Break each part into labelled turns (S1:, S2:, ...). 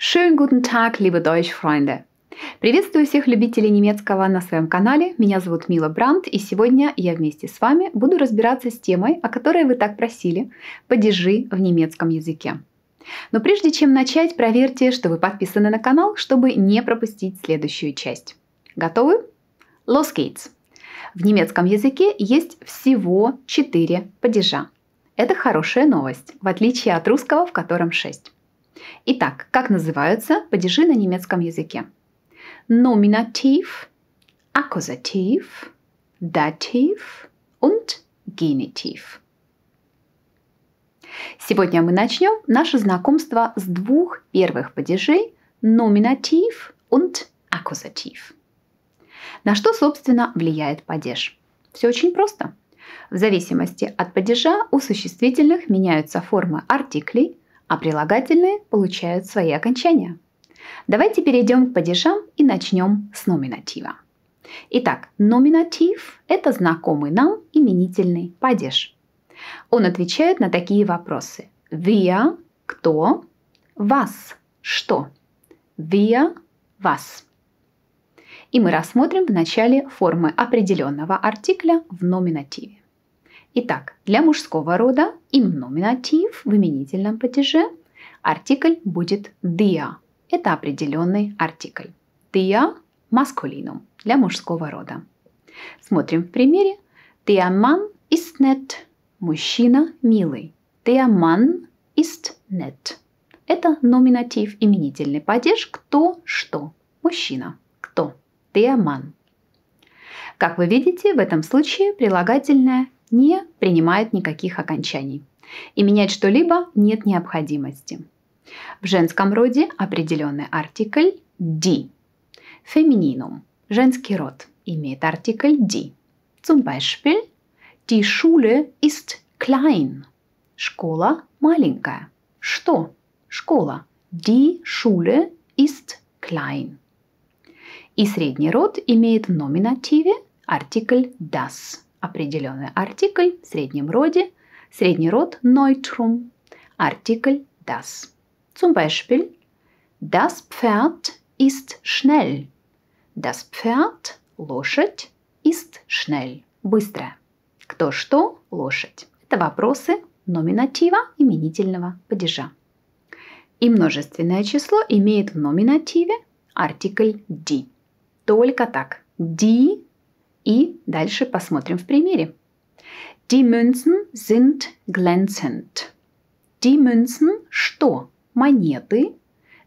S1: Schönen guten Tag, liebe Deutschfreunde! Приветствую всех любителей немецкого на своем канале. Меня зовут Мила Брандт, и сегодня я вместе с вами буду разбираться с темой, о которой вы так просили – падежи в немецком языке. Но прежде чем начать, проверьте, что вы подписаны на канал, чтобы не пропустить следующую часть. Готовы? Los geht's! В немецком языке есть всего 4 падежа. Это хорошая новость, в отличие от русского, в котором 6. Итак, как называются падежи на немецком языке? Номинатив, аккузатив, датив и генитив. Сегодня мы начнем наше знакомство с двух первых падежей номинатив и аккузатив. На что, собственно, влияет падеж? Все очень просто. В зависимости от падежа у существительных меняются формы артиклей, а прилагательные получают свои окончания. Давайте перейдем к падежам и начнем с номинатива. Итак, номинатив – это знакомый нам именительный падеж. Он отвечает на такие вопросы. Via – кто, вас – что. Via – вас. И мы рассмотрим в начале формы определенного артикля в номинативе. Итак, для мужского рода им номинатив в именительном падеже артикль будет dia. Это определенный артикль. Dia masculinum для мужского рода. Смотрим в примере. dia man ist nett. Мужчина милый. Dia man ist nett. Это номинатив, именительный падеж «кто», «что». Мужчина. «Кто». dia man. Как вы видите, в этом случае прилагательное не принимает никаких окончаний. И менять что-либо нет необходимости. В женском роде определенный артикль «ди». Фемининум – женский род – имеет артикль «ди». Zum Beispiel «Die Schule ist klein» – школа маленькая. Что? Школа. Die Schule ist klein. И средний род имеет в номинативе артикль «das» определенный артикль в среднем роде, средний род neutrum, артикль das. Zum Beispiel Das Pferd ist schnell. Das Pferd, лошадь, ist schnell, быстрая. Кто что, лошадь. Это вопросы номинатива именительного падежа. И множественное число имеет в номинативе артикль die. Только так. Die и дальше посмотрим в примере. Die Münzen sind glänzend. Die Münzen что? Монеты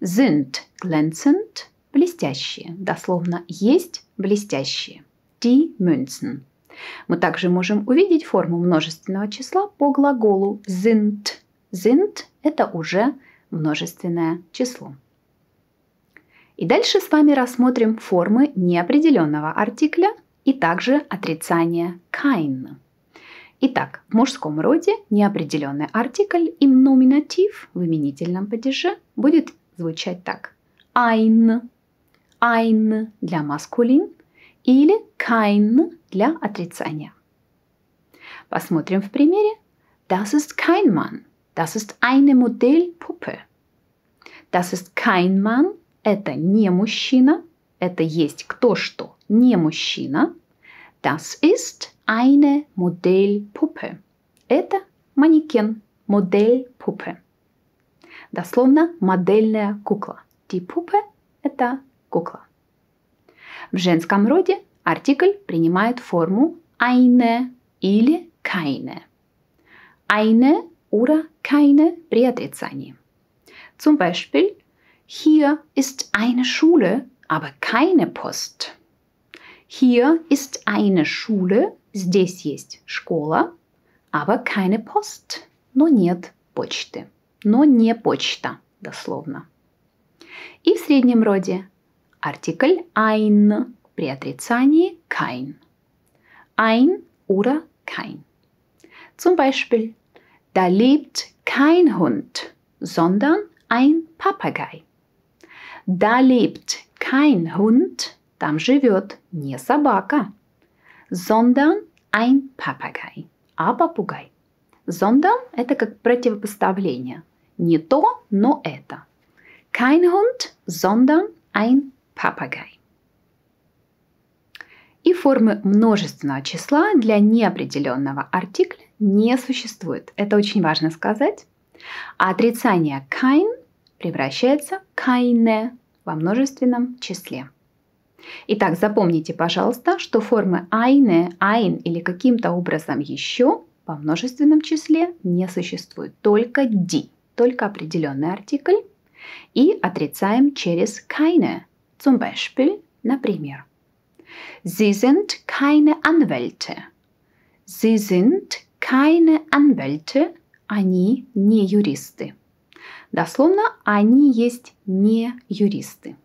S1: sind glänzend блестящие. Дословно есть блестящие. Die Münzen. Мы также можем увидеть форму множественного числа по глаголу sind. Sind – это уже множественное число. И дальше с вами рассмотрим формы неопределенного артикля – и также отрицание kein. Итак, в мужском роде неопределенный артикль и номинатив в именительном падеже будет звучать так. Ein, ein для маскулин или kein для отрицания. Посмотрим в примере. Das ist kein Mann. Das ist eine Modellpuppe. Das ist kein Mann. Это не мужчина это есть кто что, не мужчина. Das ist eine Modellpuppe. Это манекен, модель пупы. Дословно модельная кукла. Die Puppe – это кукла. В женском роде артикль принимает форму eine или keine. Eine oder keine при отрицании. Zum Beispiel, hier ist eine Schule aber keine Post. Hier ist eine Schule, здесь есть школа, aber keine Post. Но нет почты. Но не почта, дословно. И в среднем роде артикль ein при отрицании kein. Ein oder kein. Zum Beispiel, da lebt kein Hund, sondern ein Papagei. Da lebt kein Hund, там живет не собака, sondern ein Papagei, а попугай. Sondern – это как противопоставление. Не то, но это. Kein Hund, sondern ein Papagei. И формы множественного числа для неопределенного артикля не существует. Это очень важно сказать. А отрицание kein превращается keine во множественном числе. Итак, запомните, пожалуйста, что формы «айне», «айн» или каким-то образом еще во множественном числе не существует. Только «ди», только определенный артикль. И отрицаем через «keine», zum Beispiel, например. Sie sind keine Anwälte. Sie sind keine Anwälte. Они не юристы. Дословно, они есть не юристы.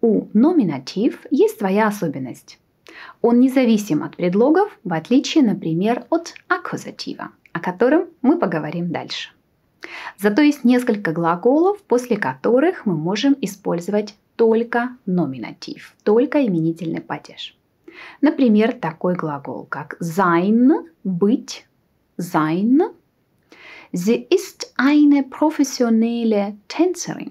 S1: У номинатив есть своя особенность. Он независим от предлогов, в отличие, например, от аккузатива, о котором мы поговорим дальше. Зато есть несколько глаголов, после которых мы можем использовать только номинатив, только именительный падеж. Например, такой глагол, как sein – быть, sein Sie ist eine professionelle Tänzerin.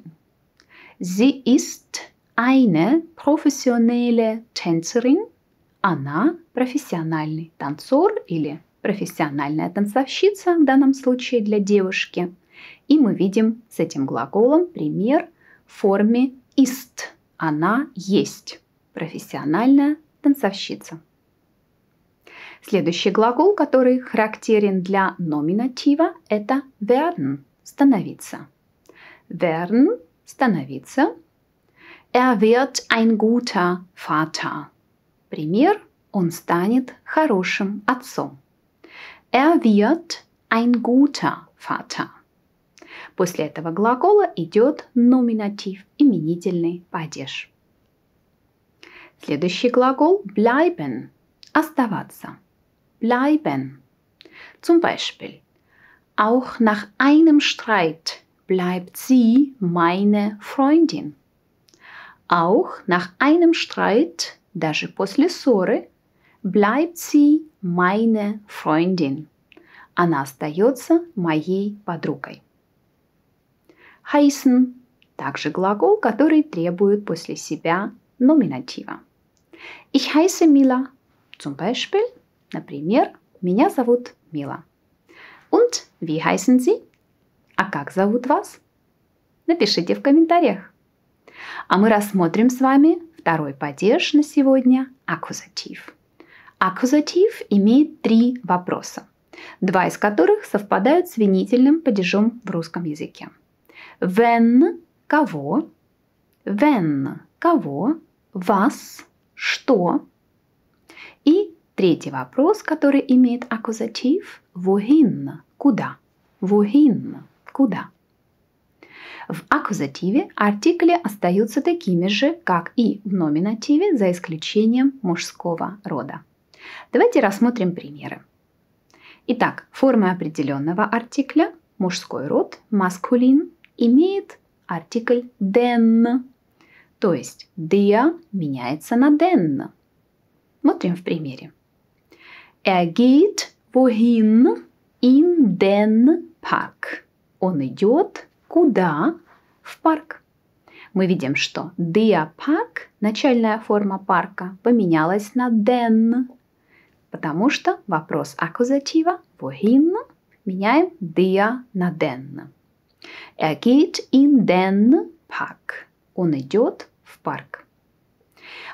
S1: Sie ist eine professionelle Tänzerin. Она профессиональный танцор или профессиональная танцовщица в данном случае для девушки. И мы видим с этим глаголом пример в форме ist. Она есть профессиональная танцовщица. Следующий глагол, который характерен для номинатива, это werden – становиться. Werden – становиться. Er wird ein guter Vater. Пример – он станет хорошим отцом. Er wird ein guter Vater. После этого глагола идет номинатив, именительный падеж. Следующий глагол bleiben – оставаться. bleiben. Zum Beispiel, auch nach einem Streit bleibt sie meine Freundin. Auch nach einem Streit, даже после ссоры, bleibt sie meine Freundin. Она остается моей подругой. Heißen – также глагол, который требует после себя номинатива. Ich heiße Mila, zum Beispiel – Например, меня зовут Мила. Und wie heißen Sie? А как зовут вас? Напишите в комментариях. А мы рассмотрим с вами второй падеж на сегодня – аккузатив. Аккузатив имеет три вопроса, два из которых совпадают с винительным падежом в русском языке. When – кого, when – кого, вас – что и Третий вопрос, который имеет аккузатив – «вухинна» – «куда?» «Вухинна» – «куда?» В аккузативе артикли остаются такими же, как и в номинативе, за исключением мужского рода. Давайте рассмотрим примеры. Итак, форма определенного артикля мужской род маскулин имеет артикль den, то есть dia меняется на den. Смотрим в примере. Er geht wohin in den Park. Он идет куда? В парк. Мы видим, что der Park, начальная форма парка, поменялась на den, потому что вопрос аккузатива wohin меняем der на den. Er geht in den Park. Он идет в парк.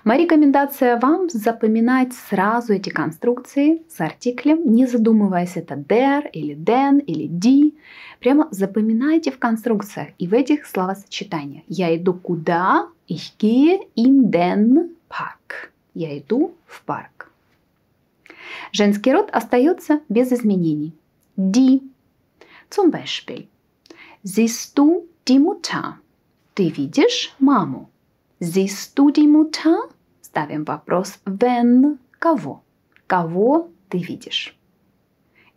S1: Моя рекомендация вам запоминать сразу эти конструкции с артиклем, не задумываясь, это there или then или di. Прямо запоминайте в конструкциях и в этих словосочетаниях. Я иду куда? Ich gehe in den Park. Я иду в парк. Женский род остается без изменений. Die. Zum Beispiel. Siehst du die Mutter? Ты видишь маму? Sie Studimutter? Ставим вопрос wenn кого? Кого ты видишь?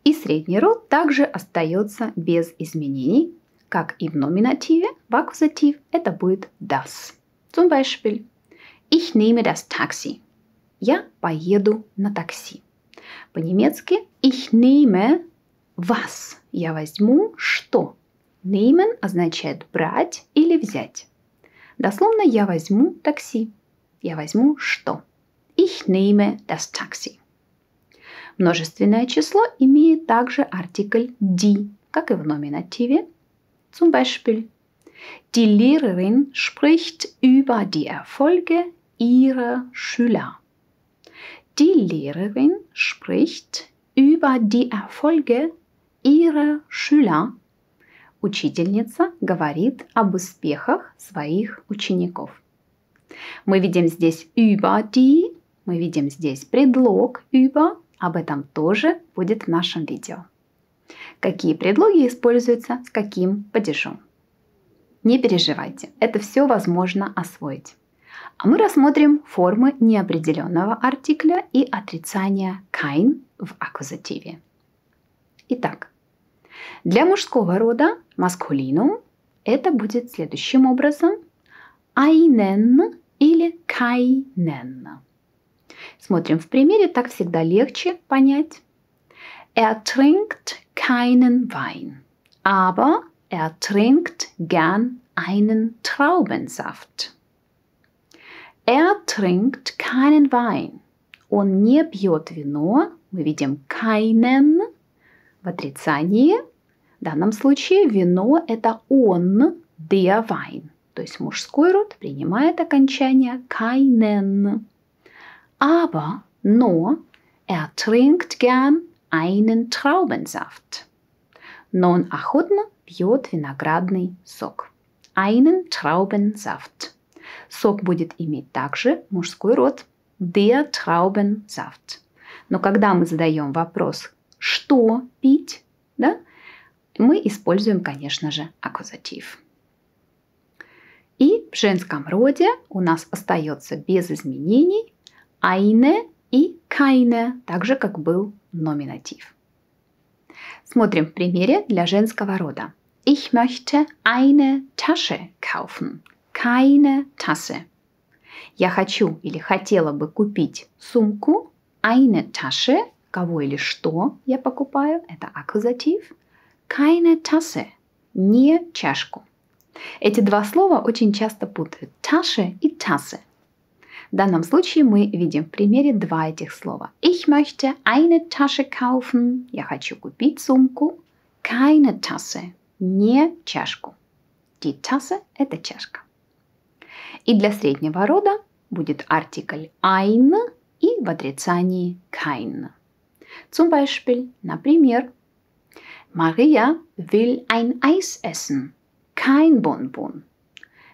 S1: И средний род также остается без изменений, как и в номинативе, в аккузатив это будет das. Zum Beispiel, ich nehme das Taxi. Я поеду на такси. По-немецки ich nehme was. Я возьму что. Nehmen означает брать или взять. Дословно я возьму такси. Я возьму что? Ich nehme das Taxi. Множественное число имеет также артикль die, как и в номинативе. Zum Beispiel Die Lehrerin spricht über die Erfolge ihrer Schüler. Die Lehrerin spricht über die Erfolge ihrer Schüler Учительница говорит об успехах своих учеников. Мы видим здесь über die, мы видим здесь предлог über, об этом тоже будет в нашем видео. Какие предлоги используются с каким падежом? Не переживайте, это все возможно освоить. А мы рассмотрим формы неопределенного артикля и отрицания kein в аккузативе. Итак, для мужского рода маскулину это будет следующим образом. Айнен или кайнен. Смотрим в примере, так всегда легче понять. Er trinkt keinen Wein, aber er trinkt gern einen Traubensaft. Er trinkt keinen Wein. Он не пьет вино. Мы видим keinen в отрицании – в данном случае вино – это он, der Wein. То есть мужской род принимает окончание keinen. Aber, но, er trinkt gern einen Traubensaft. Но он охотно пьет виноградный сок. Einen Traubensaft. Сок будет иметь также мужской род. Der Traubensaft. Но когда мы задаем вопрос «что пить?», да, мы используем, конечно же, аккузатив. И в женском роде у нас остается без изменений "айне" и "кайне", так же, как был номинатив. Смотрим в примере для женского рода. Ich möchte eine Tasche kaufen. Keine Tasse. Я хочу или хотела бы купить сумку. Eine Tasche. Кого или что я покупаю? Это аккузатив keine Tasse, не чашку. Эти два слова очень часто путают – Tasche и Tasse. В данном случае мы видим в примере два этих слова. Ich möchte eine Tasche kaufen. Я хочу купить сумку. Keine Tasse. Не чашку. Die Tasse – это чашка. И для среднего рода будет артикль ein и в отрицании kein. Zum Beispiel, например, Maria will ein Eis essen. Kein Bonbon.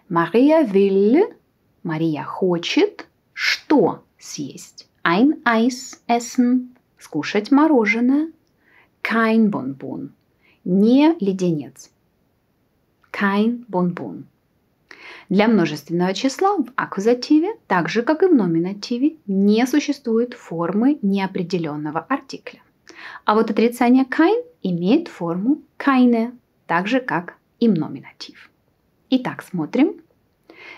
S1: Maria will, Мария хочет, что съесть? Ein Eis essen, скушать мороженое. Kein Bonbon. Не леденец. Kein Bonbon. Для множественного числа в аккузативе, так же как и в номинативе, не существует формы неопределенного артикля. А вот отрицание kein имеет форму keine, так же, как и номинатив. Итак, смотрим.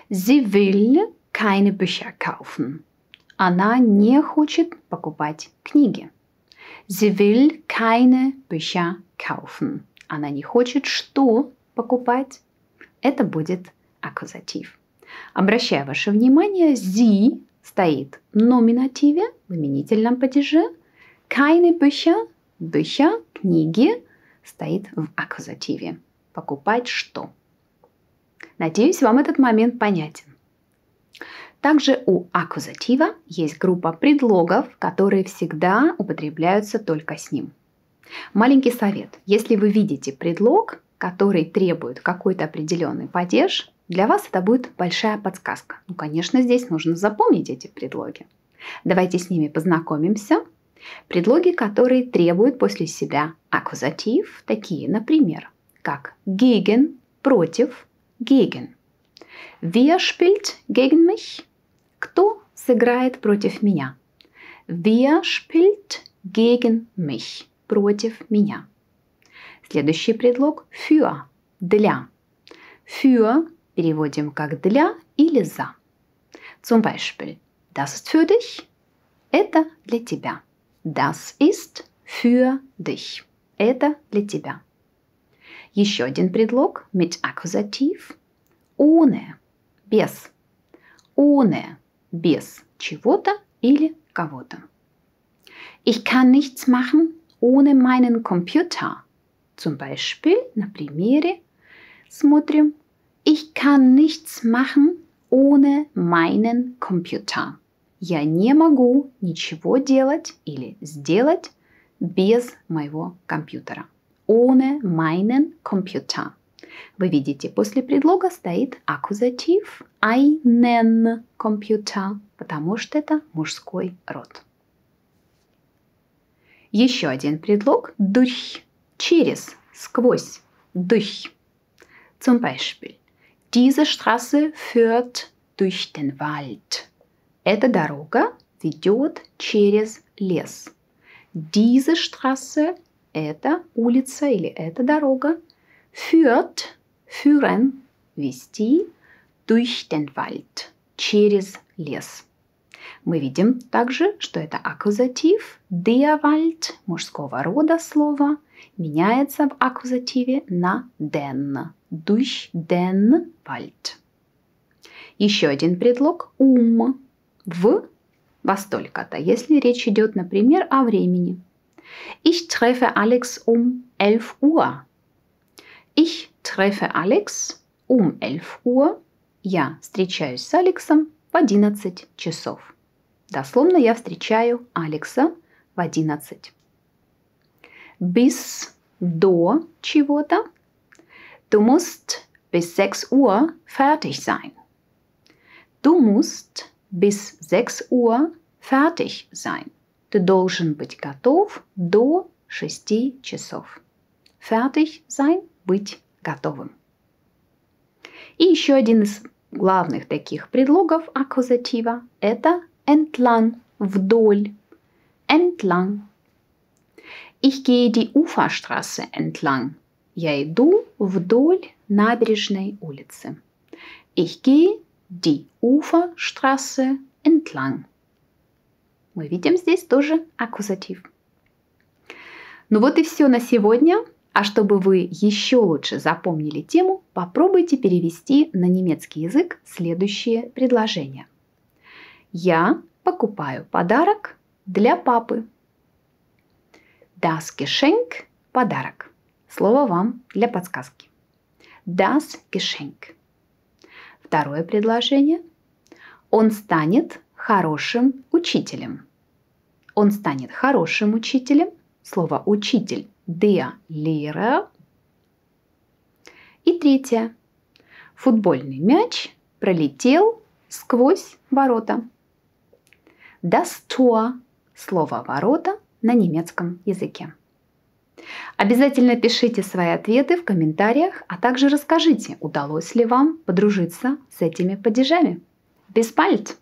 S1: Sie will keine Bücher kaufen. Она не хочет покупать книги. Sie will keine Bücher kaufen. Она не хочет что покупать? Это будет аккузатив. Обращаю ваше внимание, sie стоит в номинативе в именительном падеже, Keine Bücher, Bücher, книги стоит в аккузативе. Покупать что? Надеюсь, вам этот момент понятен. Также у аккузатива есть группа предлогов, которые всегда употребляются только с ним. Маленький совет. Если вы видите предлог, который требует какой-то определенный падеж, для вас это будет большая подсказка. Ну, конечно, здесь нужно запомнить эти предлоги. Давайте с ними познакомимся – Предлоги, которые требуют после себя аккузатив, такие, например, как gegen – против, gegen. Wer spielt gegen mich? Кто сыграет против меня? Wer spielt gegen mich – против меня. Следующий предлог – für – для. Für переводим как для или за. Zum Beispiel, das ist für dich – это для тебя. Das ist für dich. Это для тебя. Еще один предлог mit Akkusativ. Ohne, без. Ohne, без чего-то или кого-то. Ich kann nichts machen ohne meinen Computer. Zum Beispiel на примере смотрим. Ich kann nichts machen ohne meinen Computer. Я не могу ничего делать или сделать без моего компьютера. Ohne meinen Computer. Вы видите, после предлога стоит аккузатив einen Computer, потому что это мужской род. Еще один предлог durch через сквозь durch. Zum Beispiel: Diese Straße führt durch den Wald. Эта дорога ведет через лес. Diese Straße – это улица или эта дорога. Führt – führen – вести. Durch den Wald – через лес. Мы видим также, что это аккузатив der Wald мужского рода слова меняется в аккузативе на den durch den Wald. Еще один предлог um в во столько-то, если речь идет, например, о времени. Ich treffe Alex um 11 Uhr. Ich treffe Alex um 11 Uhr. Я встречаюсь с Алексом в 11 часов. Дословно я встречаю Алекса в 11. Bis до чего-то. Du musst bis 6 Uhr fertig sein. Du musst bis 6 Uhr fertig sein. Ты должен быть готов до 6 часов. Fertig sein – быть готовым. И еще один из главных таких предлогов аккузатива – это entlang, вдоль. Entlang. Ich gehe die Uferstraße entlang. Я иду вдоль набережной улицы. Ich gehe die Uferstraße entlang. Мы видим здесь тоже аккузатив. Ну вот и все на сегодня. А чтобы вы еще лучше запомнили тему, попробуйте перевести на немецкий язык следующее предложение. Я покупаю подарок для папы. Das Geschenk – подарок. Слово вам для подсказки. Das Geschenk – Второе предложение. Он станет хорошим учителем. Он станет хорошим учителем. Слово учитель der Lehrer. И третье. Футбольный мяч пролетел сквозь ворота. Das Tor – слово «ворота» на немецком языке. Обязательно пишите свои ответы в комментариях, а также расскажите, удалось ли вам подружиться с этими падежами. Беспальт!